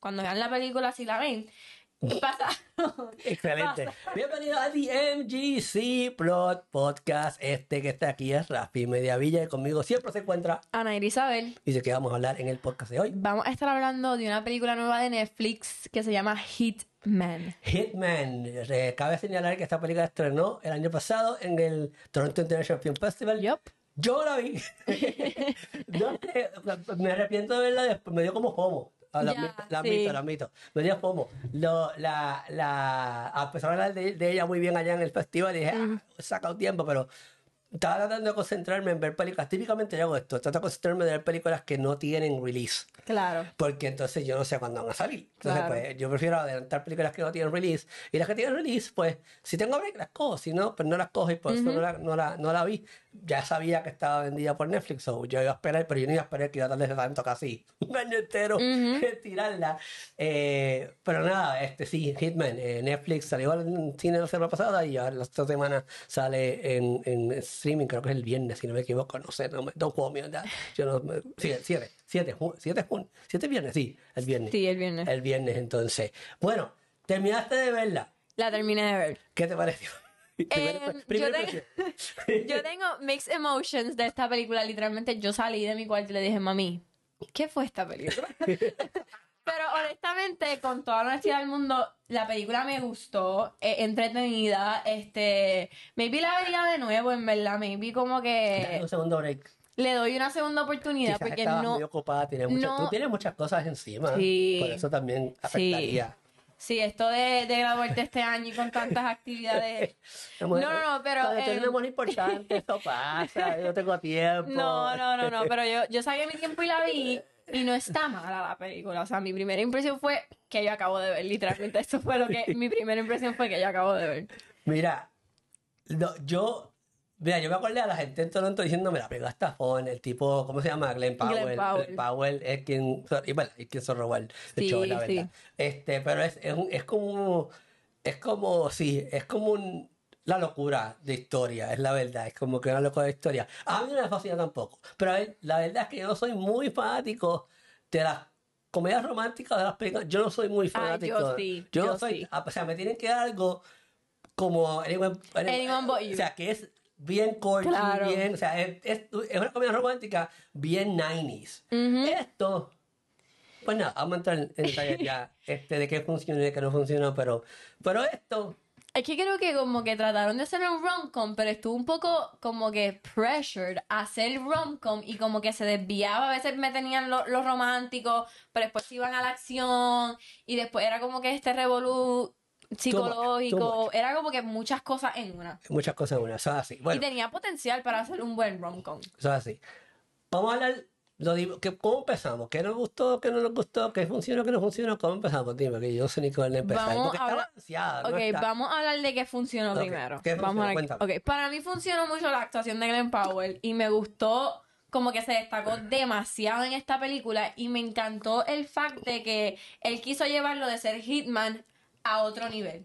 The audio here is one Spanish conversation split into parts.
Cuando vean la película, si la ven, pasa. Excelente. Bienvenido a The MGC Plot Podcast. Este que está aquí es Rafi Mediavilla y conmigo siempre se encuentra Ana Isabel. Y de qué vamos a hablar en el podcast de hoy. Vamos a estar hablando de una película nueva de Netflix que se llama Hitman. Hitman. Eh, cabe señalar que esta película estrenó el año pasado en el Toronto International Film Festival. Yo la vi. Eh, me arrepiento de verla Me dio como como Ah, la lo, ya, admito, lo sí. admito, lo admito. la, la, a pesar de hablar de, ella muy bien allá en el festival, dije, uh saca un tiempo, pero estaba tratando de concentrarme en ver películas. Típicamente yo hago esto, trato de concentrarme en ver películas que no tienen release. Claro. Porque entonces yo no sé cuándo van a salir. Entonces, pues yo prefiero adelantar películas que no tienen release. Y las que tienen release, pues, si tengo break, las cojo. Si no, pues no las cojo y por eso no la, no, la, no la, vi. Ya sabía que estaba vendida por Netflix, o yo iba a esperar, pero yo no iba a esperar que iba a tanto casi un año entero tirarla. Eh, pero nada, este sí, Hitman. Eh, Netflix salió al cine la semana pasada y ahora la esta semana sale en, en streaming, creo que es el viernes, si no me equivoco, no sé, no me toco, mi ya Yo siete, siete, siete, siete, viernes, sí, el viernes. Sí, el viernes. El viernes, entonces. Bueno, terminaste de verla. La terminé de ver. ¿Qué te pareció? Eh, primero, yo, tengo, yo, tengo, mixed emotions de esta película. Literalmente, yo salí de mi cuarto y le dije, mami, ¿qué fue esta película? Pero honestamente, con toda la energía del mundo, la película me gustó, eh, entretenida. Este, maybe la vería de nuevo, en verdad. Maybe como que. un segundo break. Le doy una segunda oportunidad porque no. Tú tienes muchas cosas encima. Sí, por eso también afectaría. Sí. sí esto de, de graduarte este año y con tantas actividades. no, no, no, pero. esto es muy importante, esto pasa, yo tengo tiempo. No, no, no, no, pero yo, yo sabía mi tiempo y la vi. Y no está mala la película. O sea, mi primera impresión fue que yo acabo de ver. Literalmente, esto fue lo que. Mi primera impresión fue que yo acabo de ver. Mira, yo. yo me acordé a la gente en Toronto diciéndome la película está el tipo, ¿cómo se llama? Glenn Powell. Glenn Powell. es quien. Y bueno, es quien son robó el sí, la verdad. Sí. Este, pero es, es, es como. Es como, sí, es como un la locura de historia, es la verdad, es como que una locura de historia. A mí no me fascina tampoco, pero la verdad es que yo soy muy fanático de las comedias románticas, de las películas. Yo no soy muy fanático. yo sí, yo, soy, sí. Ah, o sea, me tienen que dar algo como anyone, but you. O sea, que es bien corto, bien, o sea, es, es, una comedia romántica bien 90s. Esto pues nada, vamos a entrar en detalles ya este, de qué funciona y de qué no funciona, pero, pero esto es que creo que como que trataron de hacer un rom-com, pero estuvo un poco como que pressured a hacer rom-com y como que se desviaba. A veces me tenían los románticos, pero después iban a la acción y después era como que este revolú psicológico. Era como que muchas cosas en una. Muchas cosas en una, eso es así. y tenía potencial para hacer un buen rom-com. Eso es así. Vamos a hablar que, ¿Cómo empezamos? ¿Qué nos gustó? ¿Qué no nos gustó? ¿Qué funcionó? ¿Qué no funcionó? ¿Cómo empezamos? Dime, que yo soy sé ni empezar. Vamos a hablar, Ok, vamos a hablar de qué funcionó primero. para mí funcionó mucho la actuación de Glenn Powell y me gustó como que se destacó demasiado en esta película y me encantó el fact de que él quiso llevarlo de ser Hitman a otro nivel.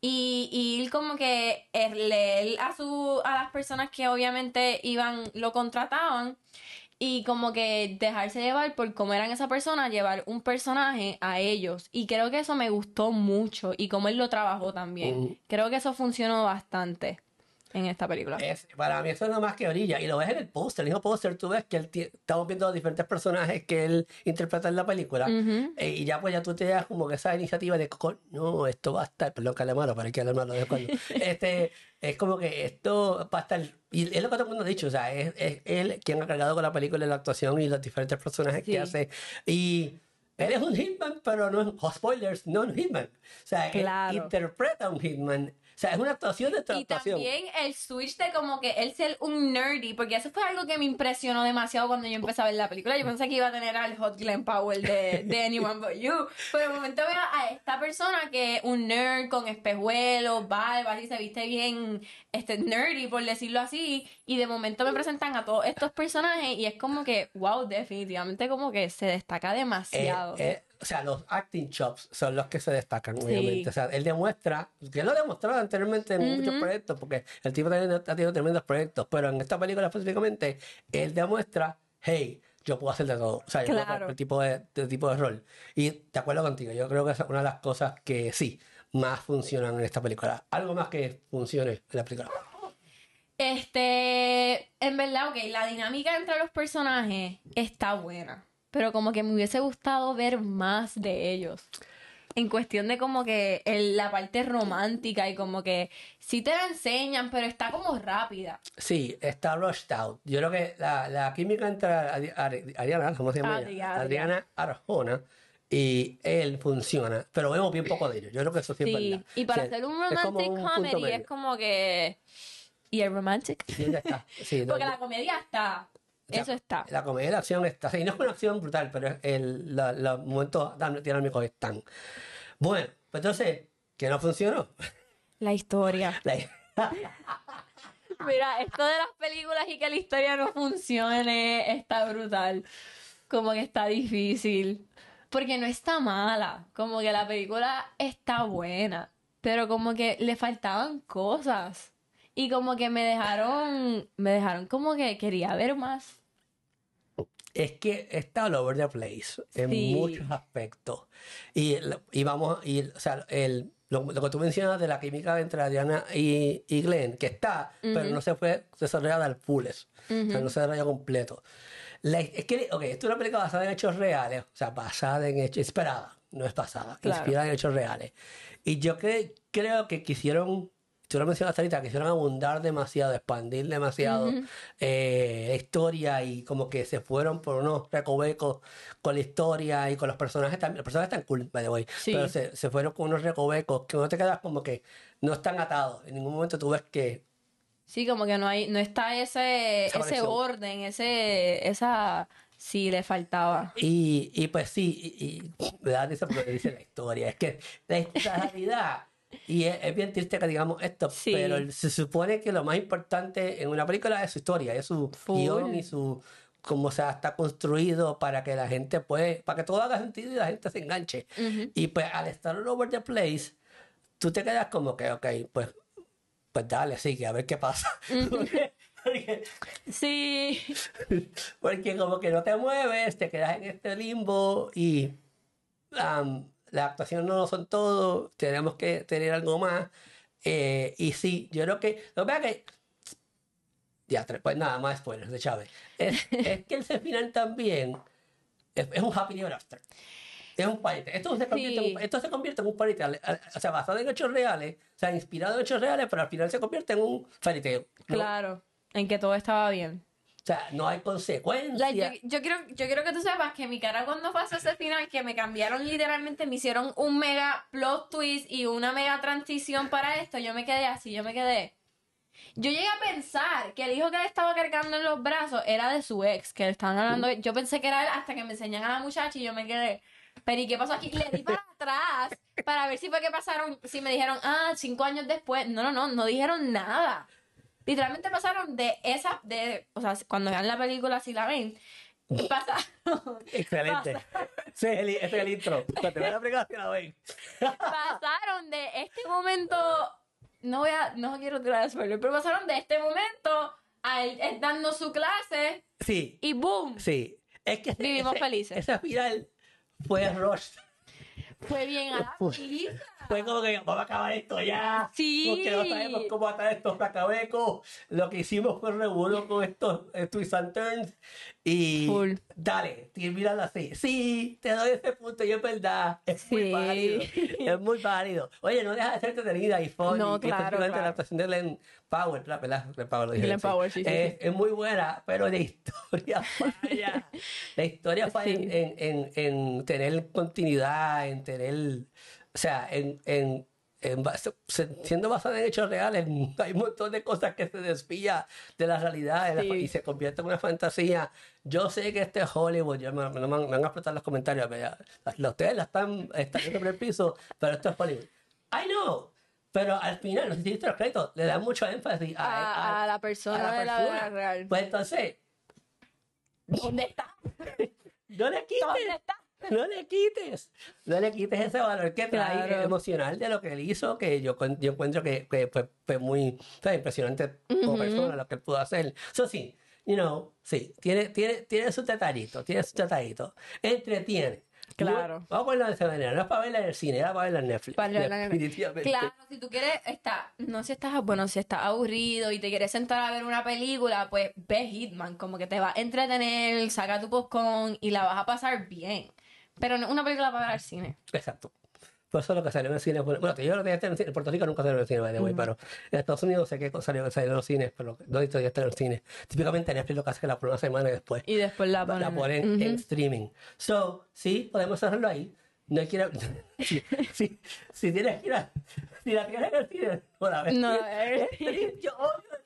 y, él como que leer a, su, a las personas que obviamente iban, lo contrataban y como que dejarse llevar por cómo eran esa persona, llevar un personaje a ellos. Y creo que eso me gustó mucho y como él lo trabajó también. Mm. Creo que eso funcionó bastante en esta película. para mí eso es nada más que orilla. Y lo ves en el póster, el mismo póster, tú ves que él estamos viendo los diferentes personajes que él interpreta en la película. Eh, y ya pues ya tú te das como que esa iniciativa de, no, esto va a estar, perdón, pero para que malo de cuando. este, es como que esto va a estar, y es lo que todo mundo ha dicho, o sea, es, él quien ha cargado con la película, la actuación y los diferentes personajes que hace. Y... Él es un hitman, pero no es, oh, spoilers, no un hitman. O sea, él interpreta a un hitman o sea, es una actuación de actuación Y también el switch de como que él ser un nerdy, porque eso fue algo que me impresionó demasiado cuando yo empecé a ver la película. Yo pensé que iba a tener al Hot Glenn Powell de, Anyone But You, pero de momento veo a esta persona que es un nerd con espejuelos, barbas y se viste bien este, nerdy, por decirlo así, y de momento me presentan a todos estos personajes y es como que, wow, definitivamente como que se destaca demasiado. Eh, eh, o sea, los acting chops son los que se destacan, obviamente. O sea, él demuestra, que lo ha demostrado anteriormente en muchos proyectos, porque el tipo también ha tenido tremendos proyectos, pero en esta película específicamente, él demuestra, hey, yo puedo hacer de todo. O sea, yo puedo hacer el tipo de, tipo de rol. Y te acuerdo contigo, yo creo que es una de las cosas que sí, más funcionan en esta película. Algo más que funcione en la película. Este, en verdad, ok, la dinámica entre los personajes está buena pero como que me hubiese gustado ver más de ellos. En cuestión de como que la parte romántica y como que sí te la enseñan, pero está como rápida. Sí, está rushed out. Yo creo que la, la química entre ¿cómo Adriana Arjona y él funciona, pero vemos bien poco de ellos. Yo creo que eso siempre... Y para hacer un romantic comedy es como que. Y el romantic. Sí, ya está. Porque la comedia está. Eso está. La comedia la acción está. y no es una acción brutal, pero el, la, la, los momentos dinámicos están. Bueno, pues entonces, ¿qué no funcionó? La historia. Mira, esto de las películas y que la historia no funcione está brutal. Como que está difícil. Porque no está mala. Como que la película está buena. Pero como que le faltaban cosas. Y como que me dejaron, me dejaron como que quería ver más. Es que está all over the place en muchos aspectos. Y, y vamos, ir, o sea, el, lo, que tú mencionas de la química entre Adriana y, Glenn, que está, pero no se fue desarrollada al fullest, o sea, no se desarrolló completo. es que, ok, esto es una película basada en hechos reales, o sea, basada en hechos, esperada, no es basada, claro. inspirada en hechos reales. Y yo creo que quisieron tú lo mencionaste ahorita, que hicieron abundar demasiado, expandir demasiado eh, la historia y como que se fueron por unos recovecos con la historia y con los personajes también. Los personajes están cool, by the pero se, fueron con unos recovecos que uno te quedas como que no están atados. En ningún momento tú ves que. Sí, como que no hay, no está ese, ese orden, ese, esa sí le faltaba. Y, y pues sí, y, verdad Eso es dice la historia. Es que la realidad y es, bien triste que digamos esto, pero se supone que lo más importante en una película es su historia, es su guión y su cómo sea está construido para que la gente pueda para que todo haga sentido y la gente se enganche. Y pues al estar all over the place, tú te quedas como que, ok, pues, pues dale, sigue, a ver qué pasa. sí. Porque como que no te mueves, te quedas en este limbo y... Um, las actuaciones no lo son todo, tenemos que tener algo más. Eh, y sí, yo creo que. Lo que que. pues nada, más spoilers de Chávez. Es, que el final también es, un happy new after. Es un parite. Esto se convierte, en, un parite. O sea, basado en hechos reales, o sea, inspirado en hechos reales, pero al final se convierte en un fairy Claro, en que todo estaba bien. O sea, no hay consecuencias. yo, quiero, yo quiero que tú sepas que mi cara cuando pasó ese final, que me cambiaron literalmente, me hicieron un mega plot twist y una mega transición para esto, yo me quedé así, yo me quedé. Yo llegué a pensar que el hijo que le estaba cargando en los brazos era de su ex, que le estaban hablando. Yo pensé que era él hasta que me enseñan a la muchacha y yo me quedé. Pero ¿y qué pasó aquí? Le di para atrás para ver si fue que pasaron, si me dijeron, ah, cinco años después. No, no, no, no dijeron nada. Literalmente pasaron de esa, de, o sea, cuando vean la película, si la ven, pasaron. Excelente. sí, este es el intro. O sea, la película, si la ven. pasaron de este momento, no voy a, no quiero tirar suelo, pero pasaron de este momento al dando su clase. Sí. Y boom. Sí. Es que este, vivimos felices. Esa final fue rush. Fue bien a la fue como que vamos a acabar esto ya. Sí. Porque no sabemos cómo atar estos placabecos. Lo que hicimos fue revuelo con estos, eh, twists and turns. Y Full. dale, mirando así. Sí, te doy ese punto, yo es verdad. Es muy válido. Es muy válido. Oye, no deja de ser entretenida y fun. No, y claro, claro. La actuación de Len Power, la pelada Len lo dije. Len Power, sí, sí, es, muy buena, pero la historia falla. la historia falla en, en, en, en tener continuidad, en tener o sea, en, en, en siendo basada en hechos reales, hay un montón de cosas que se desvía de la realidad y se convierte en una fantasía. Yo sé que este es Hollywood, yo, me, van a explotar los comentarios, ustedes la están, sobre el piso, pero esto es Hollywood. I know, pero al final, no sé si te le dan mucho énfasis a, la persona, a la persona. real. Pues entonces, ¿dónde está? ¿Dónde, ¿Dónde está? no le quites, no le quites ese valor que trae emocional de lo que él hizo, que yo, yo encuentro que, que fue, muy impresionante como persona lo que pudo hacer. Eso sí, you know, sí, tiene, tiene, tiene su detallito, tiene su detallito. Entretiene. Claro. vamos a ponerlo de esa manera. No es para verla en el cine, era para verla en Netflix. Claro, si tú quieres, está, no sé si estás, bueno, si estás aburrido y te quieres sentar a ver una película, pues ve Hitman, como que te va a entretener, saca tu postcón y la vas a pasar bien. Pero una película para ver al cine. Exacto. por eso es lo que salió en el cine. Bueno, yo lo que en en cine. Puerto Rico nunca salió en el cine, by the way, pero en Estados Unidos sé que salió, salió en los cines, pero no he visto ya está en el cine. Típicamente Netflix lo que hace que la ponen una semana y después. Y después la ponen. La ponen en streaming. So, sí, podemos hacerlo ahí. No hay que ir si, si, si, tienes que ir a... Si la tienes en el cine, no la ves. No, yo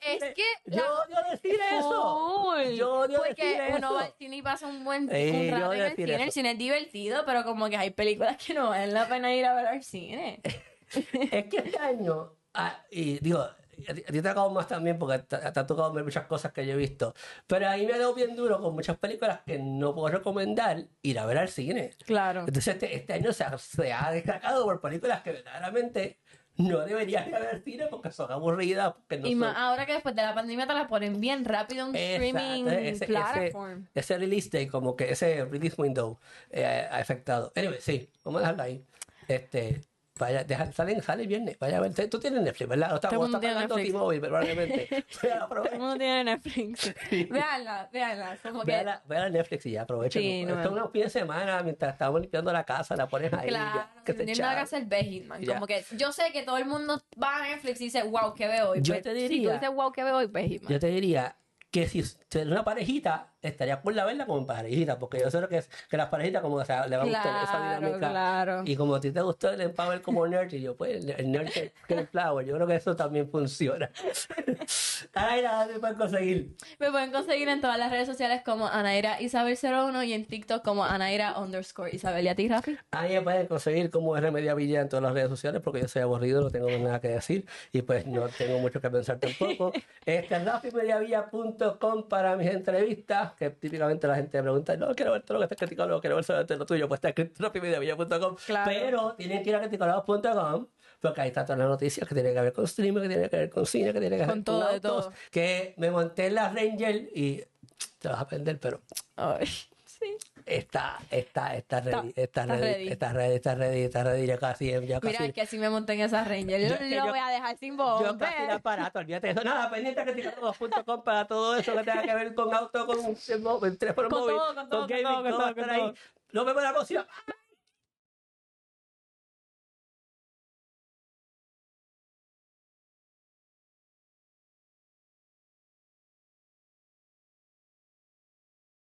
es que yo odio decir eso. Yo odio decir eso. uno va al cine y pasa un buen sí, rato en el cine. es divertido, pero como que hay películas que no valen la pena ir a ver al cine. es que este año, ah, y digo, a ti te ha tocado más también porque te, ha tocado ver muchas cosas que yo he visto. Pero ahí me ha dado bien duro con muchas películas que no puedo recomendar ir a ver al cine. Claro. Entonces este, este año se ha, se ha destacado por películas que verdaderamente no deberías haber cine porque son aburridas. Porque no y más ahora que después de la pandemia te la ponen bien rápido en streaming en platform. Ese, release day, como que ese release window eh, ha afectado. Anyway, sí, vamos a dejarlo ahí. Este, Vaya, salen, sale el viernes. Vaya a tú tienes Netflix, ¿verdad? O está, estás pagando t probablemente. Todo el mundo tiene Netflix. Veanla, veanla. veanla, que... Netflix y ya aprovechen. Esto es unos pies de semana mientras estamos limpiando la casa, la pones ahí. Claro, que no hagas el Como que yo sé que todo el mundo va a Netflix y dice, wow, ¿qué veo hoy? Yo pues, te diría. Si tú dices, wow, ¿qué veo hoy? Ve Yo te diría que si, si una parejita estaría cool la verla como en parejita, porque yo sé que que las parejitas como le va a esa dinámica. Y como a ti te gustó el Empower como nerd, y yo, pues, el nerd que el flower, yo creo que eso también funciona. Anaira, me pueden conseguir? Me pueden conseguir en todas las redes sociales como Anaira Isabel01 y en TikTok como Anaira underscore Isabel. ¿Y a ti, Rafi? Ahí me pueden conseguir como Remedia Villa en todas las redes sociales porque yo soy aburrido, no tengo nada que decir y pues no tengo mucho que pensar tampoco. Este es com para mis entrevistas que típicamente la gente me pregunta, no, quiero ver todo lo que está criticado, quiero ver solamente lo tuyo, pues está escrito en claro. pero tienen que ir a criticolados.com porque ahí está todas las noticias que tienen que ver con streaming, que tienen que ver con cine, que tienen que ver con, todo, de Que me monté en la Ranger y te vas a aprender, pero... Ay, sí. Está, está, está ready, está, ready, está ready, está ready, está ready, ya casi, ya casi. Mira, que así me monté en esa Ranger, yo, lo voy a dejar sin bomba. Yo casi la aparato, olvídate eso, nada, pendiente que punto todos.com para todo eso que tenga que ver con auto, con un teléfono móvil, con, gaming, todo, todo, todo, Nos vemos la próxima.